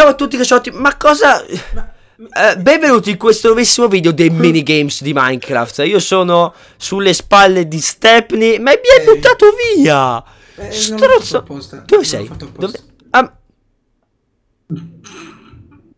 Ciao a tutti caciotti, ma cosa... Ma... Uh, benvenuti in questo nuovissimo video dei minigames di Minecraft. Io sono sulle spalle di Stepney, ma mi hai eh. buttato via! Eh, Strozzo! Dove sei? Dove... Ah...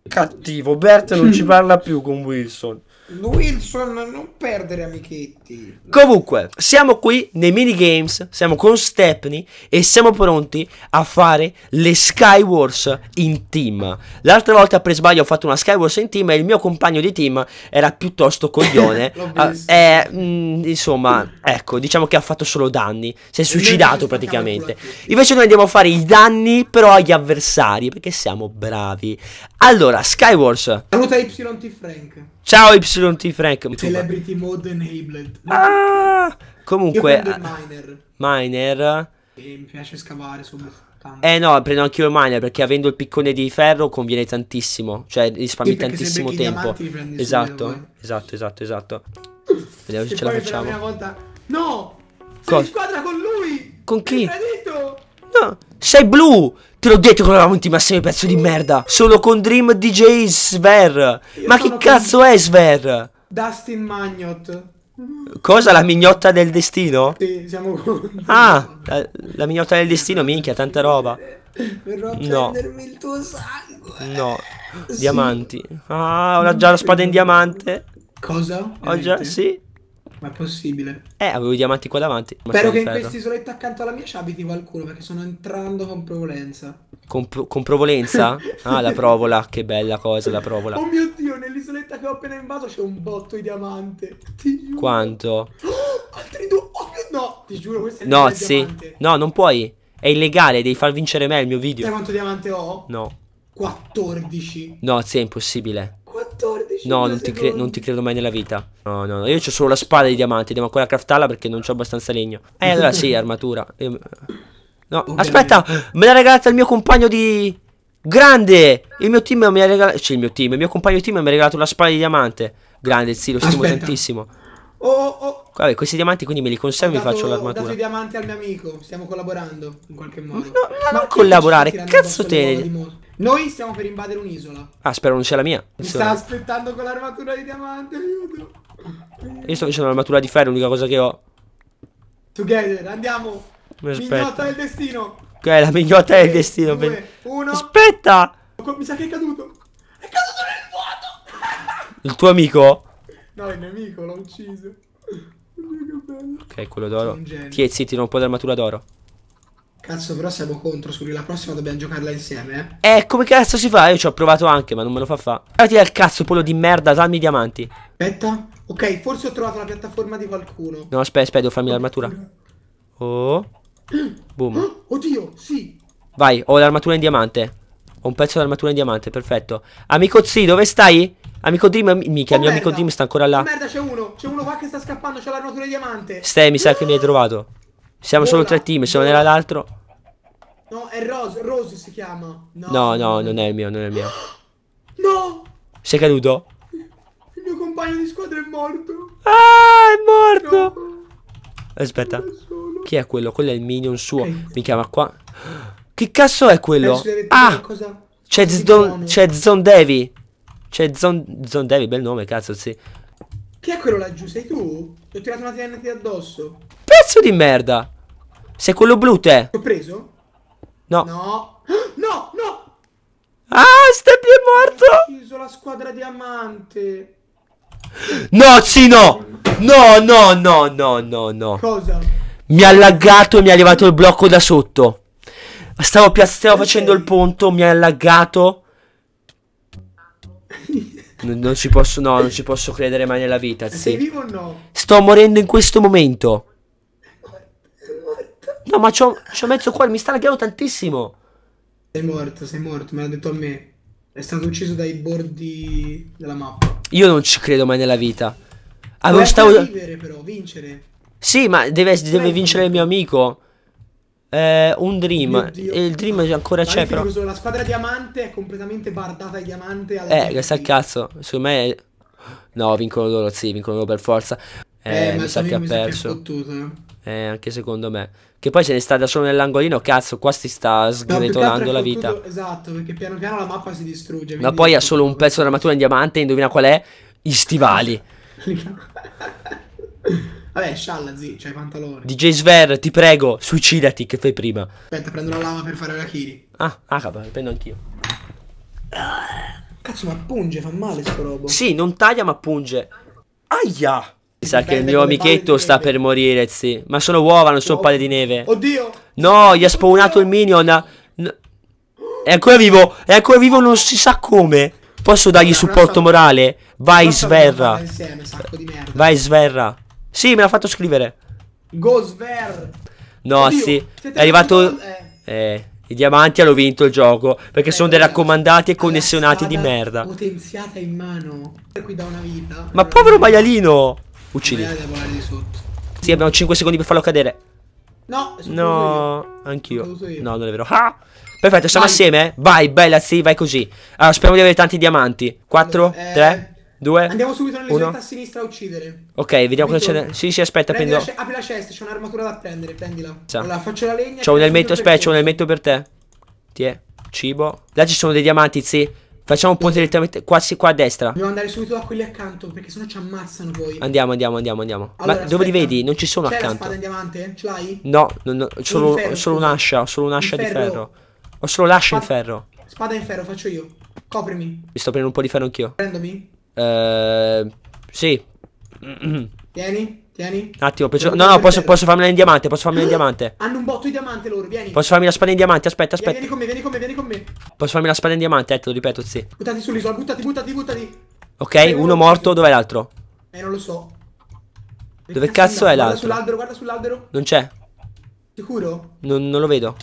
Cattivo, Bert non ci parla più con Wilson. Wilson, non perdere amichetti. Comunque, siamo qui nei minigames, siamo con Stepney e siamo pronti a fare le Skywars in team. L'altra volta per sbaglio ho fatto una Skywars in team e il mio compagno di team era piuttosto coglione. ah, e, eh, mh, mm, insomma, ecco, diciamo che ha fatto solo danni, si è suicidato praticamente. Invece noi andiamo a fare i danni però agli avversari perché siamo bravi. Allora, Skywars. Saluta YT Frank. Ciao YT Frank. Celebrity Mode Enabled. Ah, comunque. miner. Miner. E mi piace scavare subito. Eh no, prendo anche io il miner perché avendo il piccone di ferro conviene tantissimo, cioè risparmi sì, tantissimo tempo. Esatto, subito, esatto, esatto, esatto. Vediamo se ce la facciamo. Volta... No! Sei Cos- in squadra con lui! Con chi? No, sei blu! Te l'ho detto che eravamo intimassimi pezzo di merda. Solo con Dream DJ Sver. Io Ma chi cazzo con... è Sver? Dustin Magnot. Cosa? La mignotta del destino? Sì, siamo con... Ah, la, la mignotta del destino, minchia, tanta roba. Verrò a no. prendermi il tuo sangue. No, diamanti. Sì. Ah, ho già la spada in diamante. Cosa? Ho già, sì. Ma è possibile. Eh, avevo i diamanti qua davanti. Spero che in questa isoletta accanto alla mia ci abiti qualcuno perché sono entrando con Provolenza. Con, con Provolenza? ah, la provola, che bella cosa la provola. Oh mio Dio, nell'isoletta che ho appena invaso c'è un botto di diamante. Ti giuro. Quanto? Oh, altri due. Oh mio... No, ti giuro, questo è il No, sì. Diamante. No, non puoi. È illegale, devi far vincere me il mio video. Sai quanto diamante ho? No. 14. No, sì, è impossibile. 14. No, non ti, cre- non ti, credo mai nella vita. No, no, no. Io ho solo la spada di diamanti. Devo ancora craftarla perché non ho abbastanza legno. Eh, allora sì, armatura. Io... No, oh, aspetta, me l'ha regalata il mio compagno di. Grande! Il mio team mi ha regalato. Cioè, il mio team, il mio compagno di team mi ha regalato la spada di diamante. Grande, sì, lo stimo tantissimo. Oh, oh. Vabbè, questi diamanti quindi me li conservo e faccio l'armatura. Ho dato i diamanti al mio amico, stiamo collaborando in qualche modo. No, Ma non collaborare, cazzo te. Noi stiamo per invadere un'isola. Ah, spero non sia la mia. Mi sta aspettando con l'armatura di diamante, aiuto. Io sto facendo l'armatura di ferro, l'unica cosa che ho. Together, andiamo. Mignotta del destino. Ok, la mignotta del destino. Due, uno. Aspetta. Mi sa che è caduto. È caduto nel vuoto. Il tuo amico? No, il nemico, l'ho ucciso. Ok, quello d'oro. Tieni, zitti, non un po' d'armatura d'oro. Cazzo, però siamo contro, Suri. La prossima dobbiamo giocarla insieme, eh. Eh, come cazzo si fa? Io ci ho provato anche, ma non me lo fa fa. Ah, ti dal cazzo, pollo di merda, dammi i diamanti. Aspetta. Ok, forse ho trovato la piattaforma di qualcuno. No, aspetta, aspetta, devo farmi l'armatura. Oh. Boom. Oh, oddio, sì. Vai, ho l'armatura in diamante. Ho un pezzo d'armatura in diamante, perfetto. Amico Zi, dove stai? Amico Dream, mica, oh, mio merda. amico Dream sta ancora là. Oh, merda, c'è uno, c'è uno qua che sta scappando, c'è l'armatura in diamante. Stai, mi sa che mi hai trovato. Siamo Vola. solo tre team, se non era l'altro... No, è Rose, Rose si chiama. No, no, no non è il mio, non è il mio. No! Sei caduto? Il mio compagno di squadra è morto. Ah, è morto! No. Aspetta. Chi è quello? Quello è il minion suo. Okay. Mi chiama qua. Che cazzo è quello? Ah! C'è Zon, Zon Devi. C'è Zon, Zon bel nome, cazzo, sì. Chi è quello laggiù? Sei tu? Ti ho tirato una TNT addosso. Pezzo di merda! Sei quello blu, te. L'ho preso? No. No. No, no. Ah, Steppy è morto. Ho ucciso la squadra diamante. No, sì, no. No, no, no, no, no, no. Cosa? Mi ha laggato e mi ha levato il blocco da sotto. Stavo, stavo facendo il ponto, mi ha laggato. Non, non, ci posso, no, non ci posso credere mai nella vita. Sì. Sei vivo o no? Sto morendo in questo momento. No, ma ci ho, messo cuore, mi sta laggando tantissimo. Sei morto, sei morto, me l'ha detto a me. È stato ucciso dai bordi della mappa. Io non ci credo mai nella vita. Avevo stavo... vivere però, vincere. Sì, ma deve, deve vincere il mio amico. Eh, un dream. Il dream ancora c'è però. La squadra diamante è completamente bardata eh, di diamante. Eh, che sta cazzo. Secondo me... No, vincono loro, sì, vincono loro per forza. Eh, eh mi sa che ha perso. Mi Che eh. Eh, anche secondo me. Che poi se ne sta da solo nell'angolino, cazzo, qua si sta sgretolando no, la vita. Tutto, esatto, perché piano piano la mappa si distrugge. Ma poi ha solo un pezzo di armatura in diamante, indovina qual è? I stivali. Vabbè, scialla, zi, c'hai i pantaloni. DJ Sver, ti prego, suicidati, che fai prima? Aspetta, prendo la lama per fare la kiri. Ah, ah, capo, prendo anch'io. Cazzo, ma punge, fa male sto robo. Sì, non taglia, ma punge. Aia! Mi sa che il mio amichetto sta per morire, zi. Ma sono uova, non sono palle di neve. Oddio! No, gli ha spawnato il minion. È ancora vivo, è ancora vivo, non si sa come. Posso dargli supporto morale? Vai, Sverra. Vai, Sverra. Sì, me l'ha fatto scrivere. Go, Sver. No, Oddio, sì. È arrivato... Eh. eh... I diamanti hanno vinto il gioco perché eh, sono dei raccomandati e connessionati di merda. Potenziata in mano. Ma povero maialino! Uccidi. Sì, abbiamo 5 secondi per farlo cadere. No, no, anch'io. No, non è vero. Ah! Perfetto, siamo vai. assieme? Vai, bella, sì, vai così. Allora, speriamo di avere tanti diamanti. 4, 3, 2. Andiamo subito nella a sinistra a uccidere. Ok, vediamo Prendi cosa c'è. Sì, sì, aspetta, Prendi prendo. La apri la cesta, c'è un'armatura da prendere, prendila. Ciao. Allora, faccio la legna. C'ho un elmetto, aspetta, c'ho un elmetto per te. Tiè, Cibo. Là ci sono dei diamanti, sì. Facciamo un ponte direttamente quasi qua a destra. Dobbiamo andare subito da quelli accanto perché sennò ci ammazzano poi. Andiamo, andiamo, andiamo, andiamo. Allora, Ma dove li vedi? Non ci sono accanto. C'è in diamante? Ce l'hai? No, no, no solo, ferro, solo un'ascia, solo un'ascia di ferro. Ho solo l'ascia in ferro. Spada in ferro, faccio io. Coprimi. Mi sto prendendo un po' di ferro anch'io. Prendomi? Eh, sì. Vieni. Tieni. Un attimo, penso... no, no, posso, posso farmela in diamante, posso farmela in diamante. Hanno un botto di diamante loro, vieni. Posso farmi la spada in diamante, aspetta, aspetta. Vieni, vieni, con me, vieni con me, vieni con me. Posso farmi la spada in diamante, eh, te lo ripeto, sì. Buttati sull'isola, buttati, buttati, buttati. Ok, Dai, uno morto, dov'è l'altro? Eh, non lo so. Dove, Dove cazzo, è l'altro? Guarda sull'albero, guarda sull'albero. Non c'è. Sicuro? Non, non, lo vedo.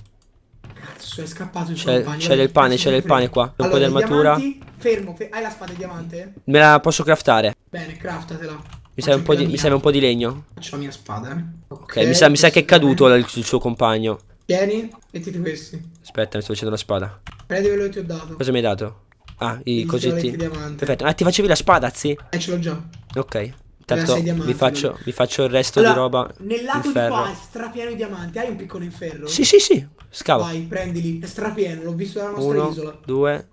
Cazzo, è scappato il C'è del pane, c'è del pane qua. Un po' di armatura. Diamanti, fermo, hai la spada di diamante? Me la posso craftare. Bene, craftatela. Mi serve, un, mia... un po di, legno. Faccio la mia spada. Ok, okay mi, sa, mi sa, che è caduto il, il suo compagno. Tieni, mettiti questi. Aspetta, mi sto facendo la spada. Prendi quello che ti ho dato. Cosa mi hai dato? Ah, i cosetti. Perfetto. Ah, ti facevi la spada, zi? Eh, ce l'ho già. Ok. Tanto vi faccio, vi faccio, il resto allora, di roba. Nel lato di qua è strapieno di diamanti. Hai un piccolo in ferro? Sì, sì, sì. Scavo. Vai, prendili. È strapieno. L'ho visto dalla nostra Uno, isola. Due.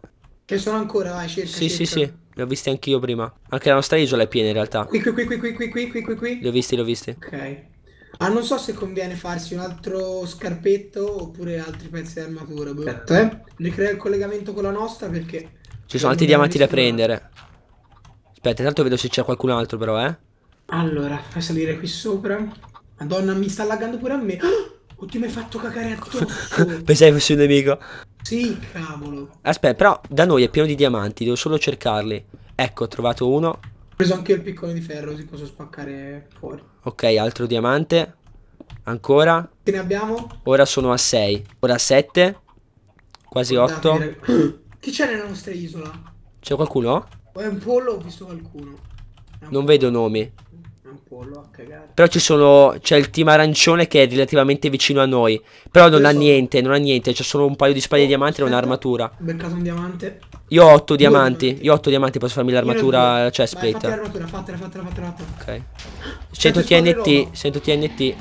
Che sono ancora, vai, cerca. Sì, cerca. sì, sì. Li ho visti anch'io prima. Anche la nostra isola è piena in realtà. Qui, qui, qui, qui, qui, qui, qui, qui, qui, qui. Li ho visti, li ho visti. Ok. Ah, non so se conviene farsi un altro scarpetto oppure altri pezzi di armatura. Aspetta, boh. certo, eh. Ricrea il collegamento con la nostra perché... Ci sono altri diamanti da prendere. Aspetta, intanto vedo se c'è qualcun altro però, eh. Allora, fai salire qui sopra. Madonna, mi sta laggando pure a me. Oh, ti mi hai fatto cagare a tutto. Pensai fosse un nemico. Sì, cavolo. Aspetta, però da noi è pieno di diamanti, devo solo cercarli. Ecco, ho trovato uno. Ho preso anche il piccolo di ferro, così posso spaccare fuori. Ok, altro diamante. Ancora. Che ne abbiamo? Ora sono a 6. Ora a 7. Quasi 8. Chi c'è nella nostra isola? C'è qualcuno? è un pollo, ho visto qualcuno. Non vedo nomi un pollo a cagare. Però ci sono. C'è il team arancione che è relativamente vicino a noi. Però non ha niente, non ha niente. C'è solo un paio di spade oh, di e un'armatura. Ho beccato un diamante. Io ho 8 diamanti. diamanti. Io ho 8 diamanti, posso farmi l'armatura chestplate. Cioè, Vai, fatela, fatela, fatela, fatela. Ok. Sento TNT, Sento TNT.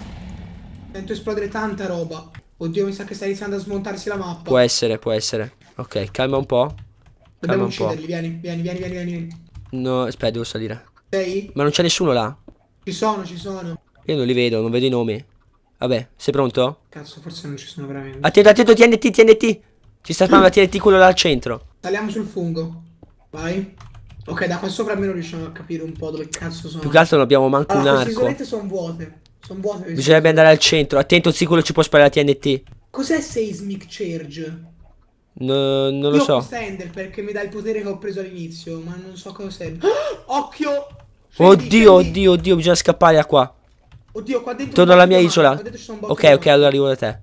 Sento esplodere tanta roba. Oddio, mi sa che sta iniziando a smontarsi la mappa. Può essere, può essere. Ok, calma un po'. Dobbiamo calma un po'. Vieni, vieni, vieni, vieni, vieni. No, aspetta, devo salire. Sei? Ma non c'è nessuno là. Ci sono, ci sono. Io non li vedo, non vedo i nomi. Vabbè, sei pronto? Cazzo, forse non ci sono veramente. Attento, attento, TNT, TNT. Ci sta spammando TNT quello là al centro. Saliamo sul fungo. Vai. Ok, da qua sopra almeno riusciamo a capire un po' dove cazzo sono. Più che altro non abbiamo manco allora, un arco. Le sono vuote. Sono vuote. Bisognerebbe andare al centro. Attento, sicuro ci può sparare la TNT. Cos'è Seismic Charge? No, non lo Io so. Io ho perché mi dà il potere che ho preso all'inizio, ma non so cos'è. occhio! Oddio, oddio, oddio, bisogna scappare da qua. Oddio, qua dentro. Torno alla mia isola. Ok, ok, allora arrivo da te.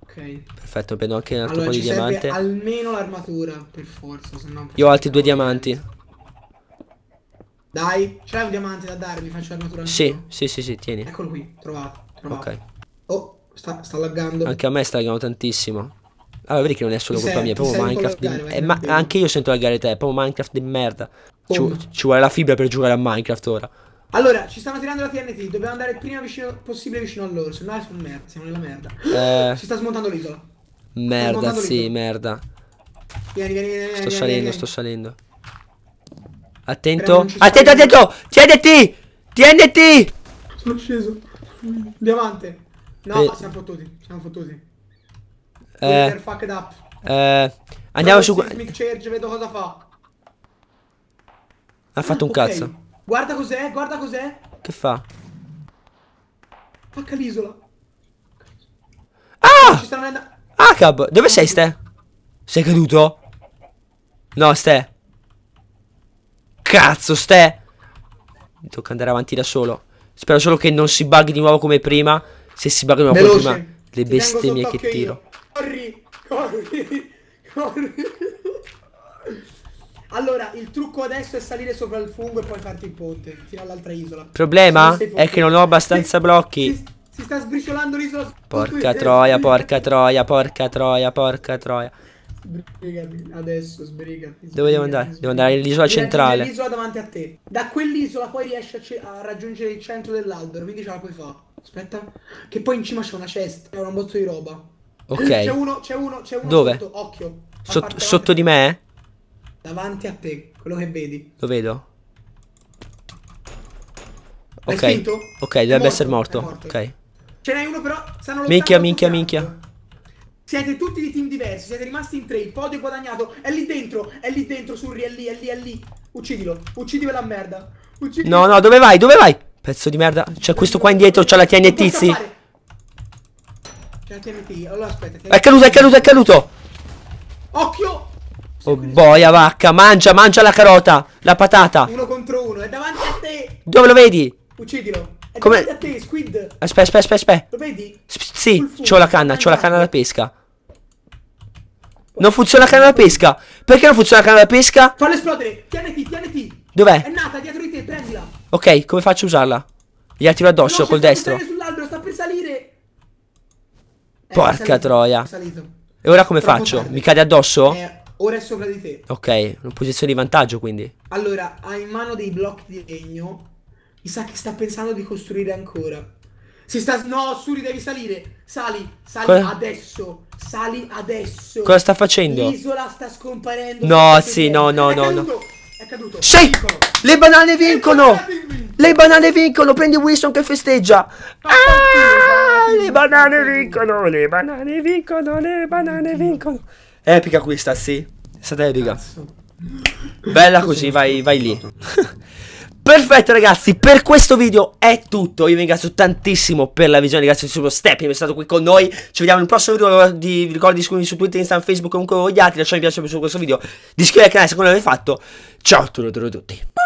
Ok. Perfetto, prendo anche un altro allora, po' di diamante. Almeno l'armatura, per forza. Se no Io ho altri due diamanti. Dai, c'è un diamante da darmi, faccio l'armatura. Sì, sì, sì, sì, tieni. Eccolo qui, trovato. trovato. Ok. Oh, sta, sta laggando. Anche a me sta laggando tantissimo. Allora vedi che non è solo colpa mia, proprio Minecraft. Di... Eh, ma anche io sento la laggare te, proprio Minecraft di merda. Ci, ci, vuole la fibra per giocare a Minecraft ora. Allora, ci stanno tirando la TNT, dobbiamo andare il prima vicino, possibile vicino a loro, se no sono merda, siamo nella merda. Eh... Si sta smontando l'isola. Merda, smontando sì, l'isola. merda. Vieni, vieni, vieni. Sto vieni, salendo, vieni. sto salendo. Attento. Attento, attento, TNT! TNT! Sono sceso. Andiamo avanti. No, ma siamo fottuti, siamo fottuti. Eh, fuck up. Eh, andiamo Provo su... Sismic Charge, vedo cosa fa. Ha fatto un okay. cazzo. Guarda cos'è, guarda cos'è. Che fa? Pacca l'isola. Ah! Ci stanno andando... Ah, cab, dove sei, Ste? Sei caduto? No, Ste. Cazzo, Ste. Mi tocca andare avanti da solo. Spero solo che non si bug di nuovo come prima. Se si bug di nuovo Veloce. come prima, le bestemmie che tiro. Io. Corri, corri, corri. Allora, il trucco adesso è salire sopra il fungo e poi farti il ponte, fino all'altra isola. Problema è che non ho abbastanza blocchi. Si, si sta sbriciolando l'isola. Porca troia, porca troia, porca troia, porca troia. Sbrigati, adesso sbrigati. sbrigati Dove devo andare? Sbrigati. Devo andare all'isola centrale. L'isola davanti a te. Da quell'isola poi riesci a, a, raggiungere il centro dell'albero, quindi ce la puoi fare. Aspetta, che poi in cima c'è una cesta, è un bozzo di roba. Ok. C'è uno, c'è uno, c'è uno. Dove? Sotto, occhio. Sotto, sotto di me? Davanti a te, quello che vedi. Lo vedo. ok, spinto? ok, dovrebbe morto, essere morto. morto. Ok. Ce n'è uno però, Minchia, minchia, minchia. Siete tutti di team diversi, siete rimasti in tre, il podio guadagnato. È lì dentro, è lì dentro, Surri, è lì, è lì, è lì. Uccidilo, uccidi la merda. Uccidilo. No, no, dove vai, dove vai? Pezzo di merda. C'è cioè, questo qua indietro, c'ha la TNT, sì. Scappare. Cioè, allora aspetta. È caduto, è caduto, è caduto. Occhio. Oh boia vacca, mangia, mangia la carota, la patata. Uno contro uno, è davanti a te. Dove lo vedi? Uccidilo. È Come? davanti a te, Squid. Aspetta, aspetta, aspetta. aspetta. Lo vedi? S sì, c'ho la canna, c'ho la canna da pesca. Non funziona la canna da pesca. Perché non funziona la canna da pesca? Fallo esplodere. TNT, TNT. Dov'è? È nata dietro di te, prendila. Ok, come faccio a usarla? Gli attiro addosso no, col destro. Porca eh, salito, troia. E ora come Troppo faccio? Tarde. Mi cade addosso? Eh, ora è sopra di te. Ok, in posizione di vantaggio quindi. Allora, ha in mano dei blocchi di legno. Mi sa che sta pensando di costruire ancora. Si sta... No, Suri, devi salire. Sali, sali Cosa? adesso. Sali adesso. Cosa sta facendo? L'isola sta scomparendo. No, sì, no, no, no, no caduto. Sì! Vincono. Le banane vincono! Le banane vincono! Prendi Wilson che festeggia! ah, ah le banane vincono! Le banane vincono! Le banane vincono! Epica questa, sì. È stata epica. Bella così, vai, vai lì. Perfetto ragazzi, per questo video è tutto, io vi ringrazio tantissimo per la visione, grazie sul Step, che è stato qui con noi, ci vediamo nel prossimo video, di, vi ricordo di iscrivervi su Twitter, Instagram, Facebook, comunque vogliate, lasciate mi piace su questo video, di iscrivervi al canale se non l'avete fatto, ciao a tutti